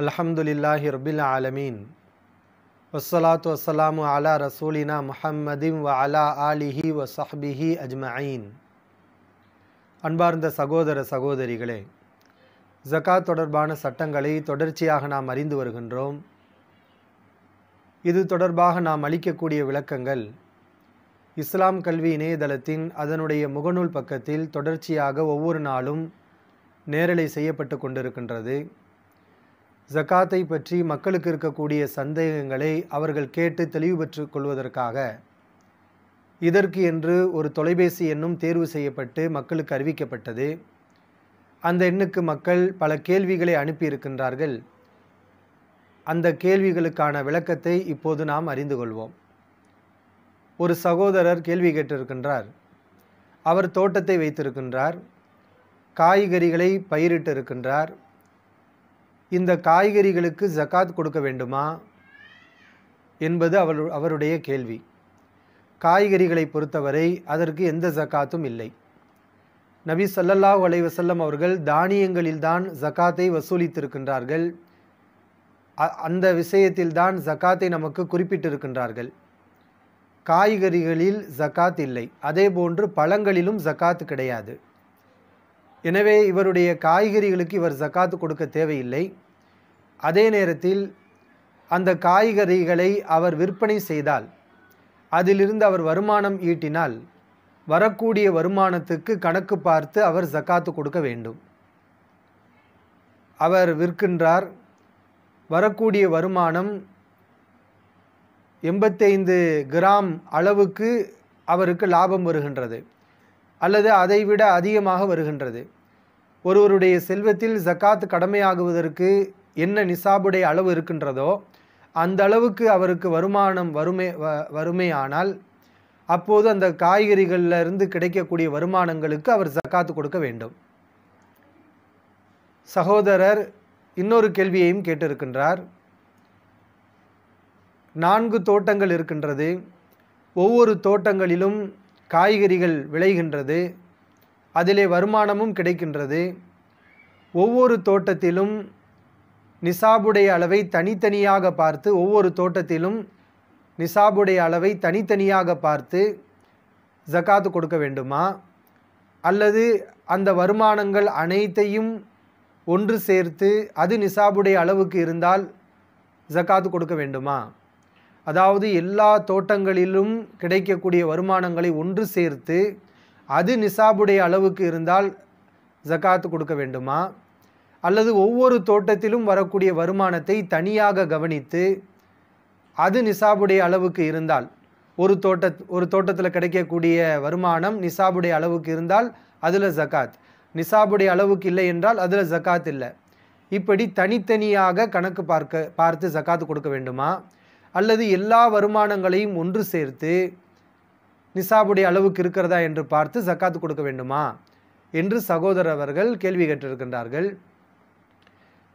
அல்ஹம்துலில்லாஹி ரபில் ஆலமீன் வசலாத்து வசலாமு அலா ரசூலினா முஹம்மதிம் வ அலா ஆலிஹி வ சஹ்பிஹி அஜ்மயின் அன்பார்ந்த சகோதர சகோதரிகளே ஜக்காத் தொடர்பான சட்டங்களை தொடர்ச்சியாக நாம் அறிந்து வருகின்றோம் இது தொடர்பாக நாம் அளிக்கக்கூடிய விளக்கங்கள் இஸ்லாம் கல்வி இணையதளத்தின் அதனுடைய முகநூல் பக்கத்தில் தொடர்ச்சியாக ஒவ்வொரு நாளும் நேரலை செய்யப்பட்டு கொண்டிருக்கின்றது ஜக்காத்தை பற்றி மக்களுக்கு இருக்கக்கூடிய சந்தேகங்களை அவர்கள் கேட்டு தெளிவு பெற்று கொள்வதற்காக இதற்கு என்று ஒரு தொலைபேசி எண்ணும் தேர்வு செய்யப்பட்டு மக்களுக்கு அறிவிக்கப்பட்டது அந்த எண்ணுக்கு மக்கள் பல கேள்விகளை அனுப்பியிருக்கின்றார்கள் அந்த கேள்விகளுக்கான விளக்கத்தை இப்போது நாம் அறிந்து கொள்வோம் ஒரு சகோதரர் கேள்வி கேட்டிருக்கின்றார் அவர் தோட்டத்தை வைத்திருக்கின்றார் காய்கறிகளை பயிரிட்டிருக்கின்றார் இந்த காய்கறிகளுக்கு ஜக்காத் கொடுக்க வேண்டுமா என்பது அவர் அவருடைய கேள்வி காய்கறிகளை பொறுத்தவரை அதற்கு எந்த ஜக்காத்தும் இல்லை நபி சல்லல்லாஹ் அலைவசல்லம் அவர்கள் தானியங்களில்தான் ஜக்காத்தை வசூலித்திருக்கின்றார்கள் அந்த விஷயத்தில்தான் ஜக்காத்தை நமக்கு குறிப்பிட்டிருக்கின்றார்கள் காய்கறிகளில் ஜக்காத் இல்லை அதேபோன்று பழங்களிலும் ஜக்காத் கிடையாது எனவே இவருடைய காய்கறிகளுக்கு இவர் ஜக்காத்து கொடுக்க தேவையில்லை அதே நேரத்தில் அந்த காய்கறிகளை அவர் விற்பனை செய்தால் அதிலிருந்து அவர் வருமானம் ஈட்டினால் வரக்கூடிய வருமானத்துக்கு கணக்கு பார்த்து அவர் ஜக்காத்து கொடுக்க வேண்டும் அவர் விற்கின்றார் வரக்கூடிய வருமானம் எண்பத்தைந்து கிராம் அளவுக்கு அவருக்கு லாபம் வருகின்றது அல்லது அதைவிட அதிகமாக வருகின்றது ஒருவருடைய செல்வத்தில் ஜக்காத் கடமையாகுவதற்கு என்ன நிசாபுடைய அளவு இருக்கின்றதோ அந்த அளவுக்கு அவருக்கு வருமானம் வருமே வறுமையானால் அப்போது அந்த காய்கறிகளில் இருந்து கிடைக்கக்கூடிய வருமானங்களுக்கு அவர் ஜக்காத்து கொடுக்க வேண்டும் சகோதரர் இன்னொரு கேள்வியையும் கேட்டிருக்கின்றார் நான்கு தோட்டங்கள் இருக்கின்றது ஒவ்வொரு தோட்டங்களிலும் காய்கறிகள் விளைகின்றது அதிலே வருமானமும் கிடைக்கின்றது ஒவ்வொரு தோட்டத்திலும் நிசாபுடைய அளவை தனித்தனியாக பார்த்து ஒவ்வொரு தோட்டத்திலும் நிசாபுடைய அளவை தனித்தனியாக பார்த்து ஜக்காத்து கொடுக்க வேண்டுமா அல்லது அந்த வருமானங்கள் அனைத்தையும் ஒன்று சேர்த்து அது நிசாபுடைய அளவுக்கு இருந்தால் ஜக்காத்து கொடுக்க வேண்டுமா அதாவது எல்லா தோட்டங்களிலும் கிடைக்கக்கூடிய வருமானங்களை ஒன்று சேர்த்து அது நிசாபுடைய அளவுக்கு இருந்தால் ஜக்காத்து கொடுக்க வேண்டுமா அல்லது ஒவ்வொரு தோட்டத்திலும் வரக்கூடிய வருமானத்தை தனியாக கவனித்து அது நிசாபுடைய அளவுக்கு இருந்தால் ஒரு தோட்ட ஒரு தோட்டத்தில் கிடைக்கக்கூடிய வருமானம் நிசாபுடைய அளவுக்கு இருந்தால் அதில் ஜக்காத் நிசாபுடைய அளவுக்கு இல்லை என்றால் அதில் ஜக்காத் இல்லை இப்படி தனித்தனியாக கணக்கு பார்க்க பார்த்து ஜக்காத்து கொடுக்க வேண்டுமா அல்லது எல்லா வருமானங்களையும் ஒன்று சேர்த்து நிசாபுடைய அளவுக்கு இருக்கிறதா என்று பார்த்து சக்காத்து கொடுக்க வேண்டுமா என்று சகோதரர் அவர்கள் கேள்வி கேட்டிருக்கின்றார்கள்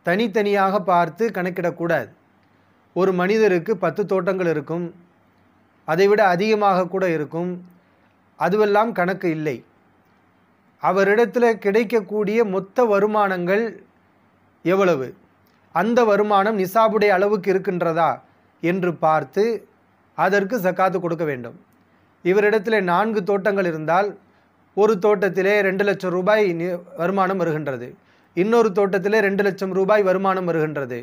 தனித்தனியாக பார்த்து கணக்கிடக்கூடாது ஒரு மனிதருக்கு பத்து தோட்டங்கள் இருக்கும் அதைவிட அதிகமாக கூட இருக்கும் அதுவெல்லாம் கணக்கு இல்லை அவரிடத்தில் கிடைக்கக்கூடிய மொத்த வருமானங்கள் எவ்வளவு அந்த வருமானம் நிசாபுடைய அளவுக்கு இருக்கின்றதா என்று பார்த்து அதற்கு சக்காத்து கொடுக்க வேண்டும் இவரிடத்தில் நான்கு தோட்டங்கள் இருந்தால் ஒரு தோட்டத்திலே ரெண்டு லட்சம் ரூபாய் வருமானம் வருகின்றது இன்னொரு தோட்டத்திலே ரெண்டு லட்சம் ரூபாய் வருமானம் வருகின்றது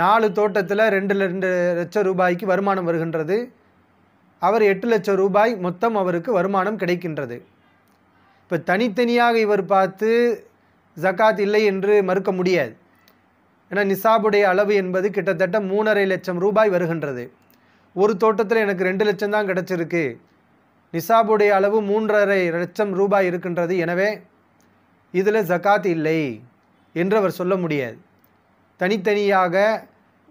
நாலு தோட்டத்தில் ரெண்டு ரெண்டு லட்சம் ரூபாய்க்கு வருமானம் வருகின்றது அவர் எட்டு லட்சம் ரூபாய் மொத்தம் அவருக்கு வருமானம் கிடைக்கின்றது இப்போ தனித்தனியாக இவர் பார்த்து ஜக்காத் இல்லை என்று மறுக்க முடியாது ஏன்னா நிசாபுடைய அளவு என்பது கிட்டத்தட்ட மூணரை லட்சம் ரூபாய் வருகின்றது ஒரு தோட்டத்தில் எனக்கு ரெண்டு லட்சம் தான் கிடச்சிருக்கு நிசாபுடைய அளவு மூன்றரை லட்சம் ரூபாய் இருக்கின்றது எனவே இதில் ஜக்காத் இல்லை என்று அவர் சொல்ல முடியாது தனித்தனியாக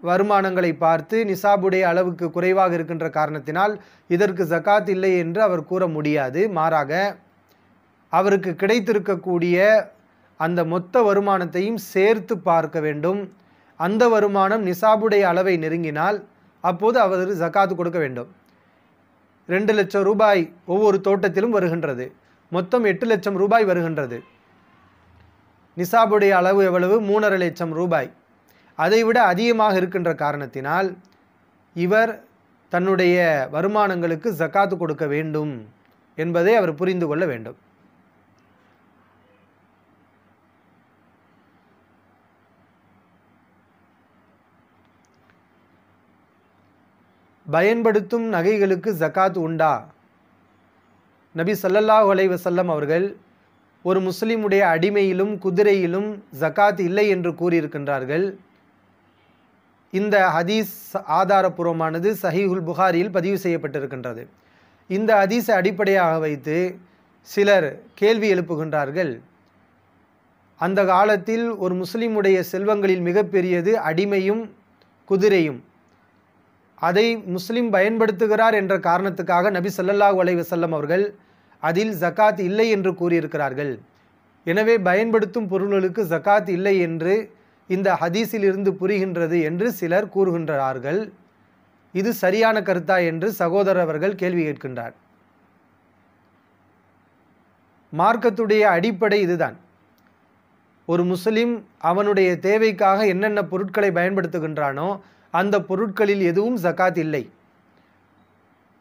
வருமானங்களை பார்த்து நிசாபுடைய அளவுக்கு குறைவாக இருக்கின்ற காரணத்தினால் இதற்கு ஜக்காத் இல்லை என்று அவர் கூற முடியாது மாறாக அவருக்கு கிடைத்திருக்கக்கூடிய அந்த மொத்த வருமானத்தையும் சேர்த்து பார்க்க வேண்டும் அந்த வருமானம் நிசாபுடைய அளவை நெருங்கினால் அப்போது அவர் ஜக்காத்து கொடுக்க வேண்டும் ரெண்டு லட்சம் ரூபாய் ஒவ்வொரு தோட்டத்திலும் வருகின்றது மொத்தம் எட்டு லட்சம் ரூபாய் வருகின்றது நிசாபுடைய அளவு எவ்வளவு மூணரை லட்சம் ரூபாய் அதைவிட அதிகமாக இருக்கின்ற காரணத்தினால் இவர் தன்னுடைய வருமானங்களுக்கு ஜக்காத்து கொடுக்க வேண்டும் என்பதை அவர் புரிந்து கொள்ள வேண்டும் பயன்படுத்தும் நகைகளுக்கு ஜக்காத் உண்டா நபி சல்லல்லாஹ் செல்லம் அவர்கள் ஒரு முஸ்லீமுடைய அடிமையிலும் குதிரையிலும் ஜக்காத் இல்லை என்று கூறியிருக்கின்றார்கள் இந்த ஹதீஸ் ஆதாரபூர்வமானது சஹீஹுல் புகாரியில் பதிவு செய்யப்பட்டிருக்கின்றது இந்த ஹதீஸை அடிப்படையாக வைத்து சிலர் கேள்வி எழுப்புகின்றார்கள் அந்த காலத்தில் ஒரு முஸ்லீமுடைய செல்வங்களில் மிகப்பெரியது அடிமையும் குதிரையும் அதை முஸ்லிம் பயன்படுத்துகிறார் என்ற காரணத்துக்காக நபி சல்லல்லாஹ் அலைவு செல்லம் அவர்கள் அதில் ஜக்காத் இல்லை என்று கூறியிருக்கிறார்கள் எனவே பயன்படுத்தும் பொருள்களுக்கு ஜக்காத் இல்லை என்று இந்த ஹதீஸில் இருந்து புரிகின்றது என்று சிலர் கூறுகின்றார்கள் இது சரியான கருத்தா என்று சகோதரர் அவர்கள் கேள்வி கேட்கின்றார் மார்க்கத்துடைய அடிப்படை இதுதான் ஒரு முஸ்லிம் அவனுடைய தேவைக்காக என்னென்ன பொருட்களை பயன்படுத்துகின்றானோ அந்த பொருட்களில் எதுவும் ஜக்காத் இல்லை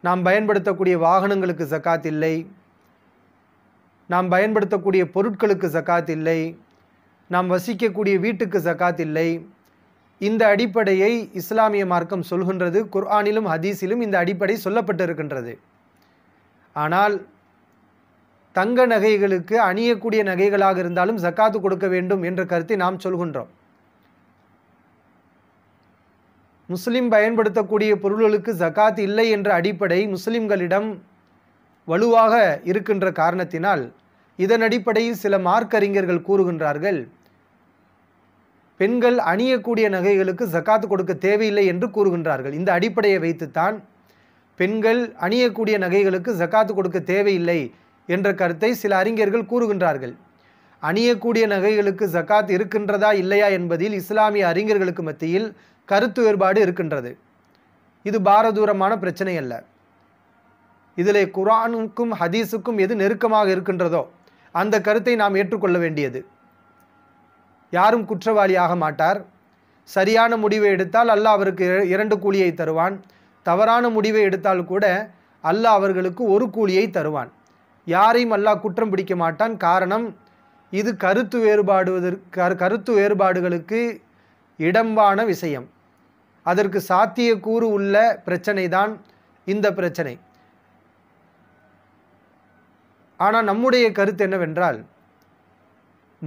நாம் பயன்படுத்தக்கூடிய வாகனங்களுக்கு ஜக்காத் இல்லை நாம் பயன்படுத்தக்கூடிய பொருட்களுக்கு ஜக்காத் இல்லை நாம் வசிக்கக்கூடிய வீட்டுக்கு ஜக்காத் இல்லை இந்த அடிப்படையை இஸ்லாமிய மார்க்கம் சொல்கின்றது குர்ஆனிலும் ஹதீஸிலும் இந்த அடிப்படை சொல்லப்பட்டிருக்கின்றது ஆனால் தங்க நகைகளுக்கு அணியக்கூடிய நகைகளாக இருந்தாலும் ஜக்காத்து கொடுக்க வேண்டும் என்ற கருத்தை நாம் சொல்கின்றோம் முஸ்லிம் பயன்படுத்தக்கூடிய பொருள்களுக்கு ஜக்காத் இல்லை என்ற அடிப்படை முஸ்லிம்களிடம் வலுவாக இருக்கின்ற காரணத்தினால் இதன் அடிப்படையில் சில மார்க்கறிஞர்கள் கூறுகின்றார்கள் பெண்கள் அணியக்கூடிய நகைகளுக்கு ஜக்காத்து கொடுக்க தேவையில்லை என்று கூறுகின்றார்கள் இந்த அடிப்படையை வைத்துத்தான் பெண்கள் அணியக்கூடிய நகைகளுக்கு ஜக்காத்து கொடுக்க தேவையில்லை என்ற கருத்தை சில அறிஞர்கள் கூறுகின்றார்கள் அணியக்கூடிய நகைகளுக்கு ஜக்காத் இருக்கின்றதா இல்லையா என்பதில் இஸ்லாமிய அறிஞர்களுக்கு மத்தியில் கருத்து வேறுபாடு இருக்கின்றது இது பாரதூரமான பிரச்சனை அல்ல இதில் குரானுக்கும் ஹதீஸுக்கும் எது நெருக்கமாக இருக்கின்றதோ அந்த கருத்தை நாம் ஏற்றுக்கொள்ள வேண்டியது யாரும் குற்றவாளியாக மாட்டார் சரியான முடிவை எடுத்தால் அல்லாஹ் அவருக்கு இரண்டு கூலியை தருவான் தவறான முடிவை எடுத்தால் கூட அல்லாஹ் அவர்களுக்கு ஒரு கூலியை தருவான் யாரையும் அல்லாஹ் குற்றம் பிடிக்க மாட்டான் காரணம் இது கருத்து வேறுபாடுவதற்கு கருத்து வேறுபாடுகளுக்கு இடம்பான விஷயம் அதற்கு சாத்தியக்கூறு உள்ள பிரச்சனை தான் இந்த பிரச்சனை ஆனால் நம்முடைய கருத்து என்னவென்றால்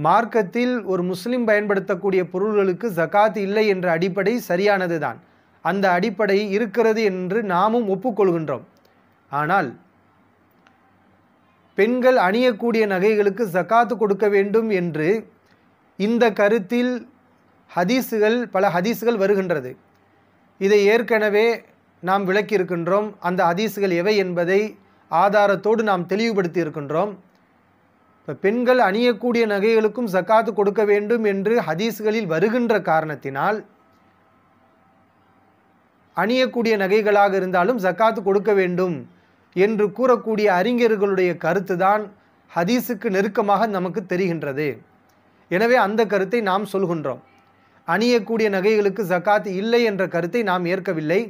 மார்க்கத்தில் ஒரு முஸ்லீம் பயன்படுத்தக்கூடிய பொருள்களுக்கு ஜகாத் இல்லை என்ற அடிப்படை சரியானது தான் அந்த அடிப்படை இருக்கிறது என்று நாமும் ஒப்புக்கொள்கின்றோம் ஆனால் பெண்கள் அணியக்கூடிய நகைகளுக்கு ஜக்காத்து கொடுக்க வேண்டும் என்று இந்த கருத்தில் ஹதீஸுகள் பல ஹதீஸுகள் வருகின்றது இதை ஏற்கனவே நாம் விளக்கியிருக்கின்றோம் அந்த ஹதீஸுகள் எவை என்பதை ஆதாரத்தோடு நாம் தெளிவுபடுத்தி இருக்கின்றோம் இப்போ பெண்கள் அணியக்கூடிய நகைகளுக்கும் சக்காத்து கொடுக்க வேண்டும் என்று ஹதீஸ்களில் வருகின்ற காரணத்தினால் அணியக்கூடிய நகைகளாக இருந்தாலும் சக்காத்து கொடுக்க வேண்டும் என்று கூறக்கூடிய அறிஞர்களுடைய கருத்து தான் ஹதீஸுக்கு நெருக்கமாக நமக்கு தெரிகின்றது எனவே அந்த கருத்தை நாம் சொல்கின்றோம் அணியக்கூடிய நகைகளுக்கு ஜக்காத் இல்லை என்ற கருத்தை நாம் ஏற்கவில்லை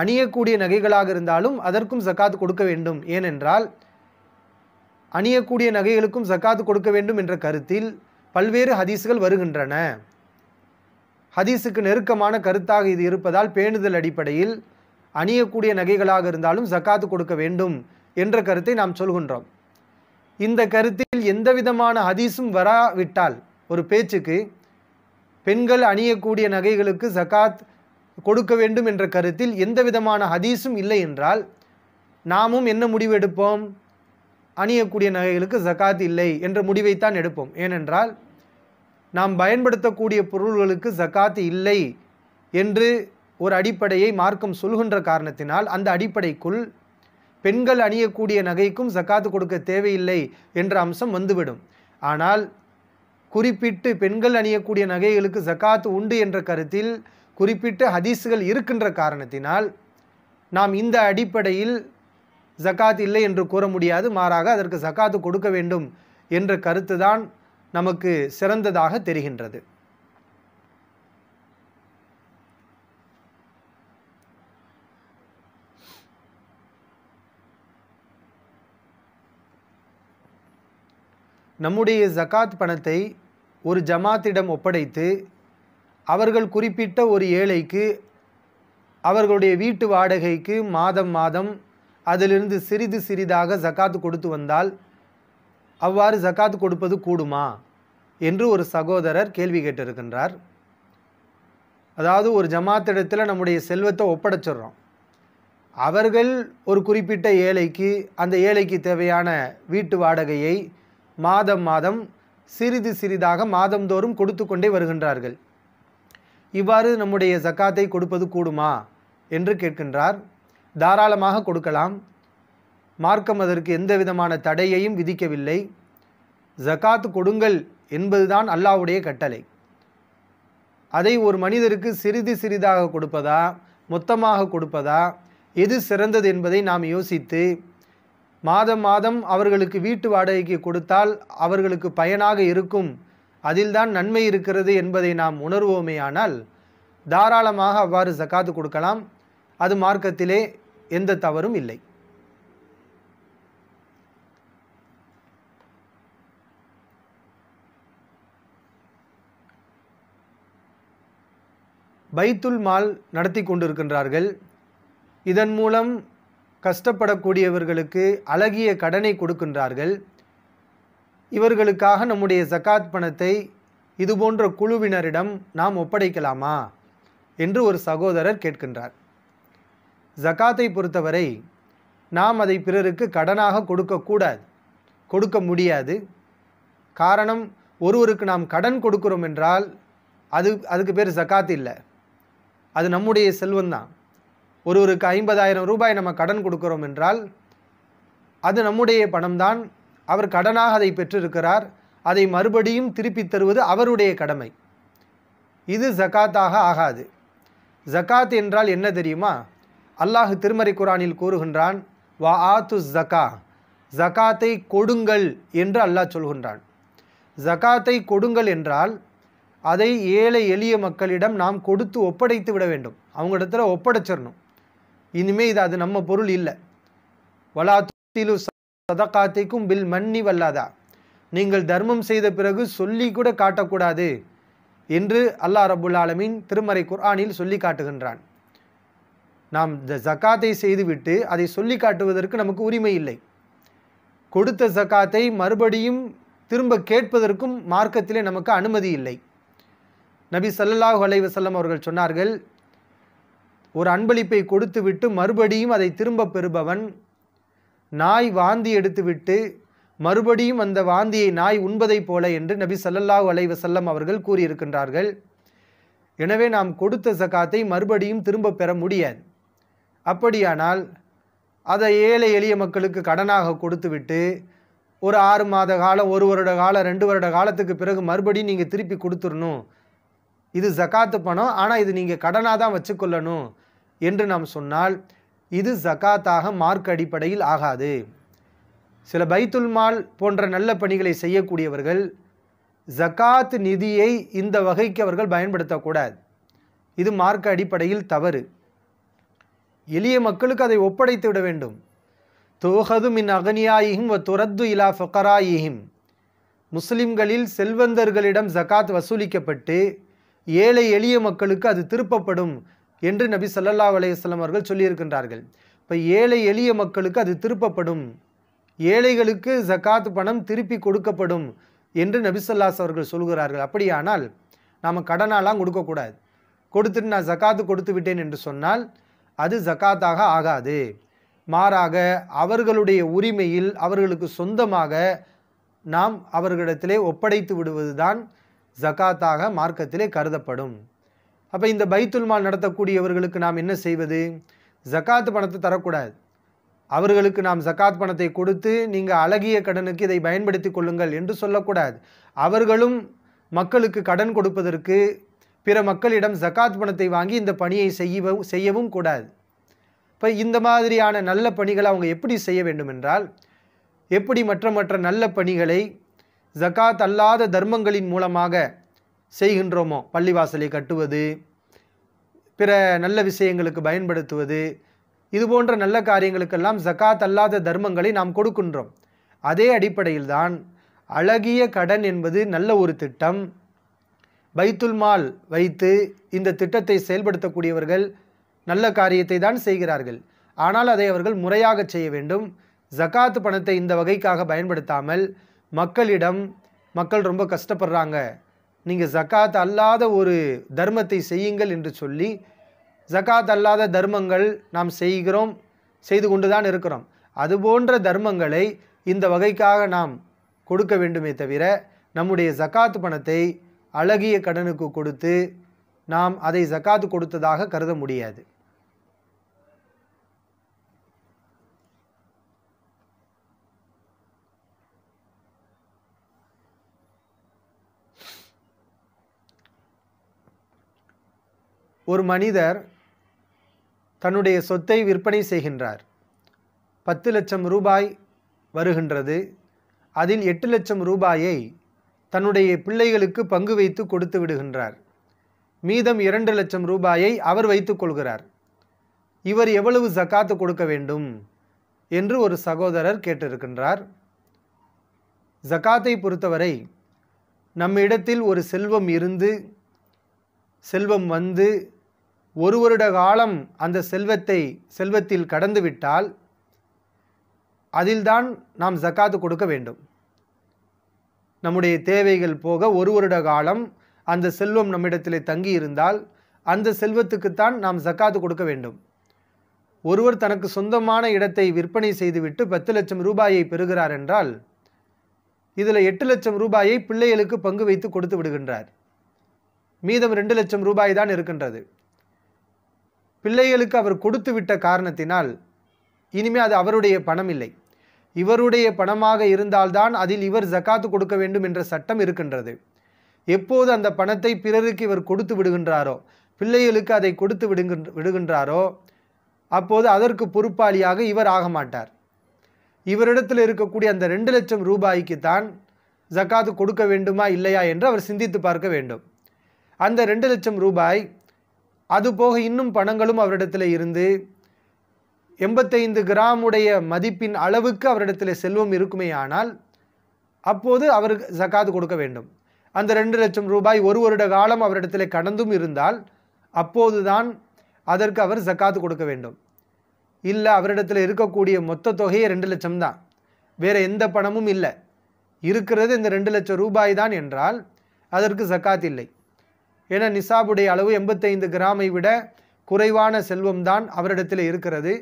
அணியக்கூடிய நகைகளாக இருந்தாலும் அதற்கும் ஜக்காத் கொடுக்க வேண்டும் ஏனென்றால் அணியக்கூடிய நகைகளுக்கும் ஜக்காத் கொடுக்க வேண்டும் என்ற கருத்தில் பல்வேறு ஹதீஸுகள் வருகின்றன ஹதீஸுக்கு நெருக்கமான கருத்தாக இது இருப்பதால் பேணுதல் அடிப்படையில் அணியக்கூடிய நகைகளாக இருந்தாலும் ஜக்காத்து கொடுக்க வேண்டும் என்ற கருத்தை நாம் சொல்கின்றோம் இந்த கருத்தில் எந்த விதமான ஹதீஸும் வராவிட்டால் ஒரு பேச்சுக்கு பெண்கள் அணியக்கூடிய நகைகளுக்கு ஜக்காத் கொடுக்க வேண்டும் என்ற கருத்தில் எந்த விதமான ஹதீஸும் இல்லை என்றால் நாமும் என்ன முடிவு எடுப்போம் அணியக்கூடிய நகைகளுக்கு ஜக்காத் இல்லை என்ற முடிவைத்தான் எடுப்போம் ஏனென்றால் நாம் பயன்படுத்தக்கூடிய பொருள்களுக்கு ஜக்காத் இல்லை என்று ஒரு அடிப்படையை மார்க்கம் சொல்கின்ற காரணத்தினால் அந்த அடிப்படைக்குள் பெண்கள் அணியக்கூடிய நகைக்கும் ஜக்காத்து கொடுக்க தேவையில்லை என்ற அம்சம் வந்துவிடும் ஆனால் குறிப்பிட்டு பெண்கள் அணியக்கூடிய நகைகளுக்கு ஜக்காத்து உண்டு என்ற கருத்தில் குறிப்பிட்டு ஹதீஸுகள் இருக்கின்ற காரணத்தினால் நாம் இந்த அடிப்படையில் ஜக்காத் இல்லை என்று கூற முடியாது மாறாக அதற்கு ஜக்காத்து கொடுக்க வேண்டும் என்ற கருத்து தான் நமக்கு சிறந்ததாக தெரிகின்றது நம்முடைய ஜக்காத் பணத்தை ஒரு ஜமாத்திடம் ஒப்படைத்து அவர்கள் குறிப்பிட்ட ஒரு ஏழைக்கு அவர்களுடைய வீட்டு வாடகைக்கு மாதம் மாதம் அதிலிருந்து சிறிது சிறிதாக ஜக்காத்து கொடுத்து வந்தால் அவ்வாறு ஜக்காத்து கொடுப்பது கூடுமா என்று ஒரு சகோதரர் கேள்வி கேட்டிருக்கின்றார் அதாவது ஒரு ஜமாத்திடத்தில் நம்முடைய செல்வத்தை ஒப்படைச்சிடுறோம் அவர்கள் ஒரு குறிப்பிட்ட ஏழைக்கு அந்த ஏழைக்கு தேவையான வீட்டு வாடகையை மாதம் மாதம் சிறிது சிறிதாக மாதந்தோறும் கொடுத்து கொண்டே வருகின்றார்கள் இவ்வாறு நம்முடைய ஜக்காத்தை கொடுப்பது கூடுமா என்று கேட்கின்றார் தாராளமாக கொடுக்கலாம் மார்க்கம் அதற்கு எந்த விதமான தடையையும் விதிக்கவில்லை ஜக்காத்து கொடுங்கள் என்பதுதான் அல்லாவுடைய கட்டளை அதை ஒரு மனிதருக்கு சிறிது சிறிதாக கொடுப்பதா மொத்தமாக கொடுப்பதா எது சிறந்தது என்பதை நாம் யோசித்து மாதம் மாதம் அவர்களுக்கு வீட்டு வாடகைக்கு கொடுத்தால் அவர்களுக்கு பயனாக இருக்கும் அதில்தான் நன்மை இருக்கிறது என்பதை நாம் உணர்வோமேயானால் தாராளமாக அவ்வாறு ஜக்காத்து கொடுக்கலாம் அது மார்க்கத்திலே எந்த தவறும் இல்லை பைத்துல் மால் நடத்தி கொண்டிருக்கின்றார்கள் இதன் மூலம் கஷ்டப்படக்கூடியவர்களுக்கு அழகிய கடனை கொடுக்கின்றார்கள் இவர்களுக்காக நம்முடைய ஜக்காத் பணத்தை இதுபோன்ற குழுவினரிடம் நாம் ஒப்படைக்கலாமா என்று ஒரு சகோதரர் கேட்கின்றார் ஜக்காத்தை பொறுத்தவரை நாம் அதை பிறருக்கு கடனாக கொடுக்கக்கூடாது கொடுக்க முடியாது காரணம் ஒருவருக்கு நாம் கடன் கொடுக்கிறோம் என்றால் அது அதுக்கு பேர் ஜக்காத் இல்லை அது நம்முடைய செல்வந்தான் ஒருவருக்கு ஐம்பதாயிரம் ரூபாய் நம்ம கடன் கொடுக்குறோம் என்றால் அது நம்முடைய பணம்தான் அவர் கடனாக அதை பெற்றிருக்கிறார் அதை மறுபடியும் திருப்பி தருவது அவருடைய கடமை இது ஜக்காத்தாக ஆகாது ஜக்காத் என்றால் என்ன தெரியுமா அல்லாஹு திருமறை குரானில் கூறுகின்றான் வா ஆத்து ஜக்கா ஜக்காத்தை கொடுங்கள் என்று அல்லாஹ் சொல்கின்றான் ஜக்காத்தை கொடுங்கள் என்றால் அதை ஏழை எளிய மக்களிடம் நாம் கொடுத்து ஒப்படைத்து விட வேண்டும் அவங்களிடத்தில் ஒப்படைச்சிடணும் இனிமே இது அது நம்ம பொருள் இல்லை வலா சதகாத்தைக்கும் பில் மன்னி வல்லாதா நீங்கள் தர்மம் செய்த பிறகு சொல்லி கூட காட்டக்கூடாது என்று அல்லாஹ் ரபுல் ஆலமீன் திருமறை குர்ஆனில் சொல்லி காட்டுகின்றான் நாம் இந்த ஜக்காத்தை செய்துவிட்டு அதை சொல்லி காட்டுவதற்கு நமக்கு உரிமை இல்லை கொடுத்த ஜக்காத்தை மறுபடியும் திரும்ப கேட்பதற்கும் மார்க்கத்திலே நமக்கு அனுமதி இல்லை நபி சல்லாஹூ அலைவசல்லம் அவர்கள் சொன்னார்கள் ஒரு அன்பளிப்பை கொடுத்துவிட்டு மறுபடியும் அதை திரும்ப பெறுபவன் நாய் வாந்தி எடுத்துவிட்டு மறுபடியும் அந்த வாந்தியை நாய் உண்பதைப் போல என்று நபி சல்லல்லாஹு அலைவ செல்லம் அவர்கள் கூறியிருக்கின்றார்கள் எனவே நாம் கொடுத்த சகாத்தை மறுபடியும் திரும்ப பெற முடியாது அப்படியானால் அதை ஏழை எளிய மக்களுக்கு கடனாக கொடுத்துவிட்டு ஒரு ஆறு மாத காலம் ஒரு வருட காலம் ரெண்டு வருட காலத்துக்கு பிறகு மறுபடியும் நீங்கள் திருப்பி கொடுத்துடணும் இது ஜக்காத்து பணம் ஆனால் இது நீங்கள் கடனாக தான் வச்சுக்கொள்ளணும் என்று நாம் சொன்னால் இது ஜகாத்தாக மார்க் அடிப்படையில் ஆகாது சில பைத்துல் மால் போன்ற நல்ல பணிகளை செய்யக்கூடியவர்கள் ஜக்காத் நிதியை இந்த வகைக்கு அவர்கள் பயன்படுத்தக்கூடாது இது மார்க்க அடிப்படையில் தவறு எளிய மக்களுக்கு அதை ஒப்படைத்து விட வேண்டும் தோஹது மின் அகனியாயிஹிம் வ துரத்து இலா ஃபக்கராயிஹிம் முஸ்லிம்களில் செல்வந்தர்களிடம் ஜக்காத் வசூலிக்கப்பட்டு ஏழை எளிய மக்களுக்கு அது திருப்பப்படும் என்று நபி சல்லல்லா அலையம் அவர்கள் சொல்லியிருக்கின்றார்கள் இப்போ ஏழை எளிய மக்களுக்கு அது திருப்பப்படும் ஏழைகளுக்கு ஜக்காத் பணம் திருப்பி கொடுக்கப்படும் என்று நபிசல்லாஸ் அவர்கள் சொல்கிறார்கள் அப்படியானால் நாம் கடனாலாம் கொடுக்கக்கூடாது கொடுத்துட்டு நான் ஜக்காத்து கொடுத்து விட்டேன் என்று சொன்னால் அது ஜக்காத்தாக ஆகாது மாறாக அவர்களுடைய உரிமையில் அவர்களுக்கு சொந்தமாக நாம் அவர்களிடத்திலே ஒப்படைத்து விடுவதுதான் ஜக்காத்தாக மார்க்கத்திலே கருதப்படும் அப்போ இந்த பைத்துல்மால் நடத்தக்கூடியவர்களுக்கு நாம் என்ன செய்வது ஜக்காத்து பணத்தை தரக்கூடாது அவர்களுக்கு நாம் ஜக்காத் பணத்தை கொடுத்து நீங்கள் அழகிய கடனுக்கு இதை பயன்படுத்தி கொள்ளுங்கள் என்று சொல்லக்கூடாது அவர்களும் மக்களுக்கு கடன் கொடுப்பதற்கு பிற மக்களிடம் ஜக்காத் பணத்தை வாங்கி இந்த பணியை செய்யவும் செய்யவும் கூடாது இப்போ இந்த மாதிரியான நல்ல பணிகளை அவங்க எப்படி செய்ய வேண்டும் என்றால் எப்படி மற்ற மற்ற நல்ல பணிகளை ஜக்காத் அல்லாத தர்மங்களின் மூலமாக செய்கின்றோமோ பள்ளிவாசலை கட்டுவது பிற நல்ல விஷயங்களுக்கு பயன்படுத்துவது இது போன்ற நல்ல காரியங்களுக்கெல்லாம் ஜக்காத் அல்லாத தர்மங்களை நாம் கொடுக்கின்றோம் அதே அடிப்படையில்தான் அழகிய கடன் என்பது நல்ல ஒரு திட்டம் பைத்துல் மால் வைத்து இந்த திட்டத்தை செயல்படுத்தக்கூடியவர்கள் நல்ல காரியத்தை தான் செய்கிறார்கள் ஆனால் அதை அவர்கள் முறையாக செய்ய வேண்டும் ஜக்காத்து பணத்தை இந்த வகைக்காக பயன்படுத்தாமல் மக்களிடம் மக்கள் ரொம்ப கஷ்டப்படுறாங்க நீங்கள் ஜக்காத் அல்லாத ஒரு தர்மத்தை செய்யுங்கள் என்று சொல்லி ஜக்காத் அல்லாத தர்மங்கள் நாம் செய்கிறோம் செய்து கொண்டு தான் இருக்கிறோம் அதுபோன்ற தர்மங்களை இந்த வகைக்காக நாம் கொடுக்க வேண்டுமே தவிர நம்முடைய ஜக்காத் பணத்தை அழகிய கடனுக்கு கொடுத்து நாம் அதை ஜக்காத்து கொடுத்ததாக கருத முடியாது ஒரு மனிதர் தன்னுடைய சொத்தை விற்பனை செய்கின்றார் பத்து லட்சம் ரூபாய் வருகின்றது அதில் எட்டு லட்சம் ரூபாயை தன்னுடைய பிள்ளைகளுக்கு பங்கு வைத்து கொடுத்து விடுகின்றார் மீதம் இரண்டு லட்சம் ரூபாயை அவர் வைத்து கொள்கிறார் இவர் எவ்வளவு ஜக்காத்து கொடுக்க வேண்டும் என்று ஒரு சகோதரர் கேட்டிருக்கின்றார் ஜக்காத்தை பொறுத்தவரை நம்மிடத்தில் ஒரு செல்வம் இருந்து செல்வம் வந்து ஒரு வருட காலம் அந்த செல்வத்தை செல்வத்தில் கடந்துவிட்டால் அதில்தான் நாம் ஜக்காத்து கொடுக்க வேண்டும் நம்முடைய தேவைகள் போக ஒரு வருட காலம் அந்த செல்வம் நம்மிடத்தில் தங்கி இருந்தால் அந்த செல்வத்துக்குத்தான் நாம் ஜக்காத்து கொடுக்க வேண்டும் ஒருவர் தனக்கு சொந்தமான இடத்தை விற்பனை செய்துவிட்டு பத்து லட்சம் ரூபாயை பெறுகிறார் என்றால் இதில் எட்டு லட்சம் ரூபாயை பிள்ளைகளுக்கு பங்கு வைத்து கொடுத்து விடுகின்றார் மீதம் ரெண்டு லட்சம் ரூபாய் தான் இருக்கின்றது பிள்ளைகளுக்கு அவர் கொடுத்து விட்ட காரணத்தினால் இனிமே அது அவருடைய பணம் இல்லை இவருடைய பணமாக இருந்தால்தான் அதில் இவர் ஜக்காத்து கொடுக்க வேண்டும் என்ற சட்டம் இருக்கின்றது எப்போது அந்த பணத்தை பிறருக்கு இவர் கொடுத்து விடுகின்றாரோ பிள்ளைகளுக்கு அதை கொடுத்து விடுகின்ற விடுகின்றாரோ அப்போது அதற்கு பொறுப்பாளியாக இவர் ஆக மாட்டார் இவரிடத்தில் இருக்கக்கூடிய அந்த ரெண்டு லட்சம் ரூபாய்க்கு தான் ஜக்காத்து கொடுக்க வேண்டுமா இல்லையா என்று அவர் சிந்தித்து பார்க்க வேண்டும் அந்த ரெண்டு லட்சம் ரூபாய் அதுபோக இன்னும் பணங்களும் அவரிடத்தில் இருந்து எண்பத்தைந்து கிராமுடைய மதிப்பின் அளவுக்கு அவரிடத்தில் செல்வம் இருக்குமே ஆனால் அப்போது அவருக்கு ஜக்காத்து கொடுக்க வேண்டும் அந்த ரெண்டு லட்சம் ரூபாய் ஒரு வருட காலம் அவரிடத்தில் கடந்தும் இருந்தால் அப்போதுதான் அதற்கு அவர் ஜக்காத்து கொடுக்க வேண்டும் இல்லை அவரிடத்தில் இருக்கக்கூடிய மொத்த தொகையே ரெண்டு லட்சம் தான் வேறு எந்த பணமும் இல்லை இருக்கிறது இந்த ரெண்டு லட்சம் ரூபாய் தான் என்றால் அதற்கு ஜக்காத் இல்லை என நிசாபுடைய அளவு எண்பத்தைந்து கிராமை விட குறைவான செல்வம்தான் அவரிடத்தில் இருக்கிறது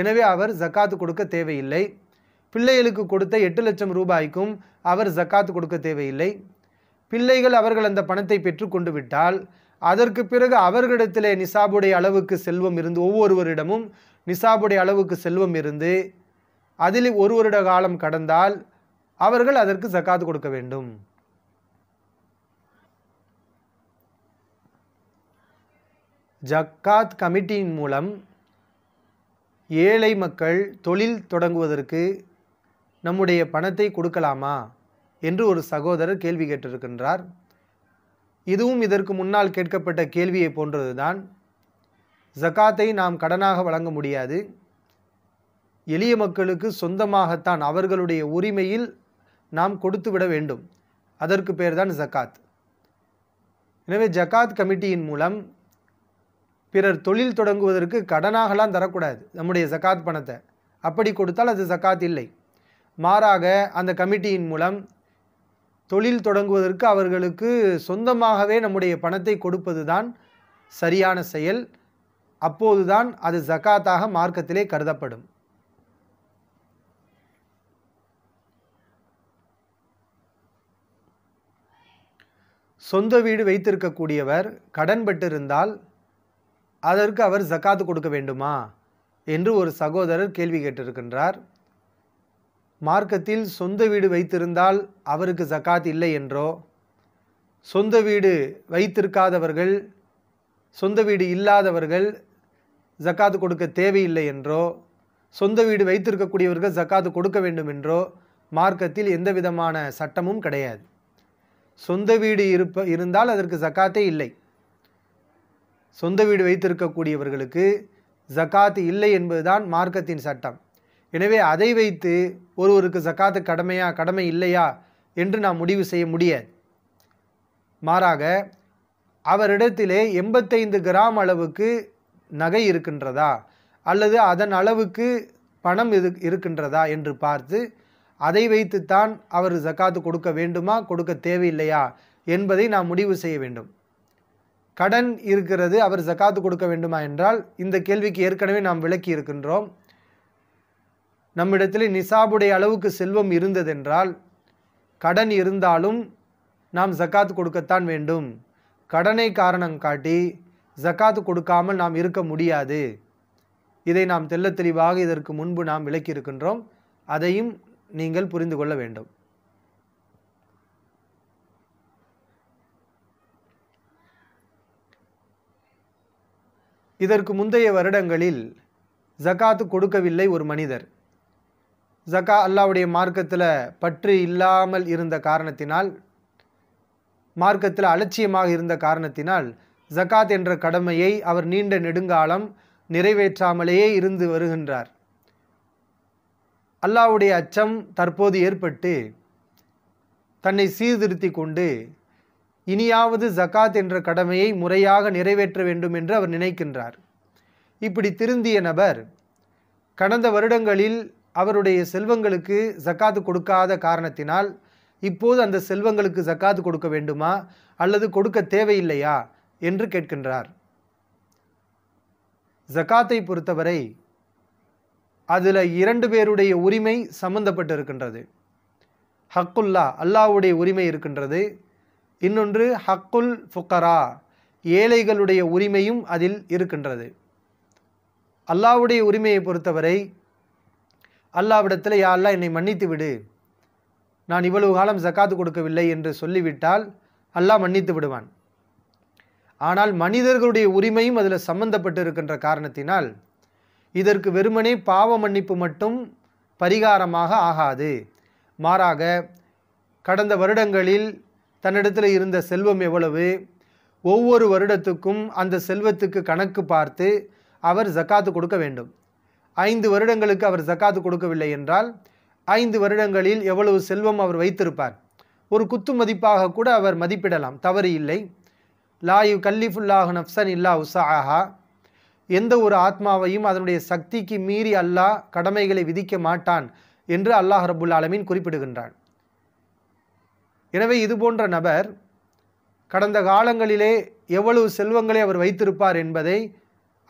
எனவே அவர் ஜக்காத்து கொடுக்க தேவையில்லை பிள்ளைகளுக்கு கொடுத்த எட்டு லட்சம் ரூபாய்க்கும் அவர் ஜக்காத்து கொடுக்க தேவையில்லை பிள்ளைகள் அவர்கள் அந்த பணத்தை பெற்று கொண்டு விட்டால் அதற்கு பிறகு அவர்களிடத்திலே நிசாபுடைய அளவுக்கு செல்வம் இருந்து ஒவ்வொருவரிடமும் நிசாபுடைய அளவுக்கு செல்வம் இருந்து அதில் ஒரு வருட காலம் கடந்தால் அவர்கள் அதற்கு ஜக்காத்து கொடுக்க வேண்டும் ஜக்காத் கமிட்டியின் மூலம் ஏழை மக்கள் தொழில் தொடங்குவதற்கு நம்முடைய பணத்தை கொடுக்கலாமா என்று ஒரு சகோதரர் கேள்வி கேட்டிருக்கின்றார் இதுவும் இதற்கு முன்னால் கேட்கப்பட்ட கேள்வியை போன்றதுதான் ஜக்காத்தை நாம் கடனாக வழங்க முடியாது எளிய மக்களுக்கு சொந்தமாகத்தான் அவர்களுடைய உரிமையில் நாம் கொடுத்து விட வேண்டும் அதற்கு பேர்தான் ஜக்காத் எனவே ஜக்காத் கமிட்டியின் மூலம் பிறர் தொழில் தொடங்குவதற்கு கடனாகலாம் தரக்கூடாது நம்முடைய ஜக்காத் பணத்தை அப்படி கொடுத்தால் அது ஜக்காத் இல்லை மாறாக அந்த கமிட்டியின் மூலம் தொழில் தொடங்குவதற்கு அவர்களுக்கு சொந்தமாகவே நம்முடைய பணத்தை கொடுப்பது தான் சரியான செயல் அப்போதுதான் அது ஜக்காத்தாக மார்க்கத்திலே கருதப்படும் சொந்த வீடு வைத்திருக்கக்கூடியவர் கடன்பட்டிருந்தால் அதற்கு அவர் ஜக்காத்து கொடுக்க வேண்டுமா என்று ஒரு சகோதரர் கேள்வி கேட்டிருக்கின்றார் மார்க்கத்தில் சொந்த வீடு வைத்திருந்தால் அவருக்கு ஜக்காத் இல்லை என்றோ சொந்த வீடு வைத்திருக்காதவர்கள் சொந்த வீடு இல்லாதவர்கள் ஜக்காத்து கொடுக்க தேவையில்லை என்றோ சொந்த வீடு வைத்திருக்கக்கூடியவர்கள் ஜக்காத்து கொடுக்க வேண்டும் என்றோ மார்க்கத்தில் எந்த விதமான சட்டமும் கிடையாது சொந்த வீடு இருப்ப இருந்தால் அதற்கு ஜக்காத்தே இல்லை சொந்த வீடு வைத்திருக்கக்கூடியவர்களுக்கு ஜக்காத்து இல்லை என்பதுதான் மார்க்கத்தின் சட்டம் எனவே அதை வைத்து ஒருவருக்கு ஜக்காத்து கடமையா கடமை இல்லையா என்று நாம் முடிவு செய்ய முடியாது மாறாக அவரிடத்திலே எண்பத்தைந்து கிராம் அளவுக்கு நகை இருக்கின்றதா அல்லது அதன் அளவுக்கு பணம் இது இருக்கின்றதா என்று பார்த்து அதை வைத்துத்தான் அவர் ஜக்காத்து கொடுக்க வேண்டுமா கொடுக்க தேவையில்லையா என்பதை நாம் முடிவு செய்ய வேண்டும் கடன் இருக்கிறது அவர் ஜக்காத்து கொடுக்க வேண்டுமா என்றால் இந்த கேள்விக்கு ஏற்கனவே நாம் விளக்கி இருக்கின்றோம் நம்மிடத்தில் நிசாபுடைய அளவுக்கு செல்வம் இருந்ததென்றால் கடன் இருந்தாலும் நாம் ஜக்காத்து கொடுக்கத்தான் வேண்டும் கடனை காரணம் காட்டி ஜக்காத்து கொடுக்காமல் நாம் இருக்க முடியாது இதை நாம் தெல்ல தெளிவாக இதற்கு முன்பு நாம் விளக்கியிருக்கின்றோம் அதையும் நீங்கள் புரிந்து கொள்ள வேண்டும் இதற்கு முந்தைய வருடங்களில் ஜக்காத்து கொடுக்கவில்லை ஒரு மனிதர் ஜக்கா அல்லாவுடைய மார்க்கத்தில் பற்று இல்லாமல் இருந்த காரணத்தினால் மார்க்கத்தில் அலட்சியமாக இருந்த காரணத்தினால் ஜக்காத் என்ற கடமையை அவர் நீண்ட நெடுங்காலம் நிறைவேற்றாமலேயே இருந்து வருகின்றார் அல்லாவுடைய அச்சம் தற்போது ஏற்பட்டு தன்னை சீர்திருத்தி கொண்டு இனியாவது ஜகாத் என்ற கடமையை முறையாக நிறைவேற்ற வேண்டும் என்று அவர் நினைக்கின்றார் இப்படி திருந்திய நபர் கடந்த வருடங்களில் அவருடைய செல்வங்களுக்கு ஜக்காத்து கொடுக்காத காரணத்தினால் இப்போது அந்த செல்வங்களுக்கு ஜக்காத்து கொடுக்க வேண்டுமா அல்லது கொடுக்க தேவையில்லையா என்று கேட்கின்றார் ஜக்காத்தை பொறுத்தவரை அதில் இரண்டு பேருடைய உரிமை சம்பந்தப்பட்டிருக்கின்றது ஹக்குல்லா அல்லாவுடைய உரிமை இருக்கின்றது இன்னொன்று ஹக்குல் ஃபுக்கரா ஏழைகளுடைய உரிமையும் அதில் இருக்கின்றது அல்லாவுடைய உரிமையை பொறுத்தவரை அல்லாவிடத்தில் யா அல்லா என்னை மன்னித்து விடு நான் இவ்வளவு காலம் ஜக்காத்து கொடுக்கவில்லை என்று சொல்லிவிட்டால் அல்லாஹ் மன்னித்து விடுவான் ஆனால் மனிதர்களுடைய உரிமையும் அதில் சம்பந்தப்பட்டு இருக்கின்ற காரணத்தினால் இதற்கு வெறுமனே பாவ மன்னிப்பு மட்டும் பரிகாரமாக ஆகாது மாறாக கடந்த வருடங்களில் தன்னிடத்தில் இருந்த செல்வம் எவ்வளவு ஒவ்வொரு வருடத்துக்கும் அந்த செல்வத்துக்கு கணக்கு பார்த்து அவர் ஜக்காத்து கொடுக்க வேண்டும் ஐந்து வருடங்களுக்கு அவர் ஜக்காத்து கொடுக்கவில்லை என்றால் ஐந்து வருடங்களில் எவ்வளவு செல்வம் அவர் வைத்திருப்பார் ஒரு குத்து மதிப்பாக கூட அவர் மதிப்பிடலாம் தவறு இல்லை லாயு கல்லிஃபுல்லாக நப்சன் இல்லா உசாஹா எந்த ஒரு ஆத்மாவையும் அதனுடைய சக்திக்கு மீறி அல்லாஹ் கடமைகளை விதிக்க மாட்டான் என்று அல்லாஹ் ரபுல் ஆலமீன் குறிப்பிடுகின்றான் எனவே இது போன்ற நபர் கடந்த காலங்களிலே எவ்வளவு செல்வங்களை அவர் வைத்திருப்பார் என்பதை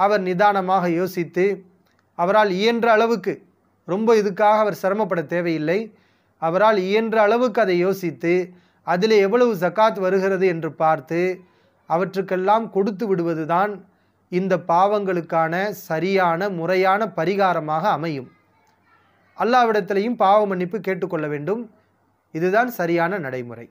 அவர் நிதானமாக யோசித்து அவரால் இயன்ற அளவுக்கு ரொம்ப இதுக்காக அவர் சிரமப்பட தேவையில்லை அவரால் இயன்ற அளவுக்கு அதை யோசித்து அதில் எவ்வளவு ஜக்காத் வருகிறது என்று பார்த்து அவற்றுக்கெல்லாம் கொடுத்து விடுவதுதான் இந்த பாவங்களுக்கான சரியான முறையான பரிகாரமாக அமையும் அல்லாவிடத்திலையும் பாவ மன்னிப்பு கேட்டுக்கொள்ள வேண்டும் இதுதான் சரியான நடைமுறை